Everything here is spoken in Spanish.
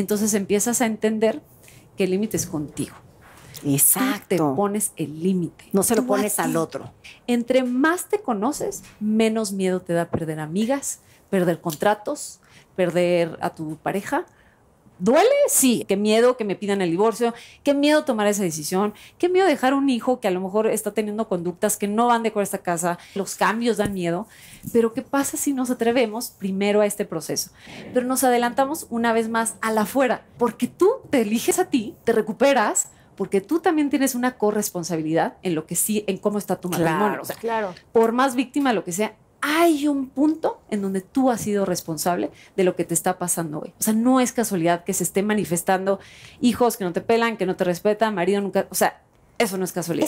entonces empiezas a entender que el límite es contigo. Exacto. te pones el límite. No se lo pones al otro. Entre más te conoces, menos miedo te da perder amigas, perder contratos, perder a tu pareja, ¿Duele? Sí. Qué miedo que me pidan el divorcio, qué miedo tomar esa decisión, qué miedo dejar un hijo que a lo mejor está teniendo conductas que no van de acuerdo a esta casa, los cambios dan miedo, pero ¿qué pasa si nos atrevemos primero a este proceso? Pero nos adelantamos una vez más a la fuera, porque tú te eliges a ti, te recuperas, porque tú también tienes una corresponsabilidad en lo que sí, en cómo está tu matrimonio. o sea, claro. Por más víctima lo que sea, hay un punto en donde tú has sido responsable de lo que te está pasando hoy. O sea, no es casualidad que se esté manifestando hijos que no te pelan, que no te respetan, marido nunca, o sea, eso no es casualidad.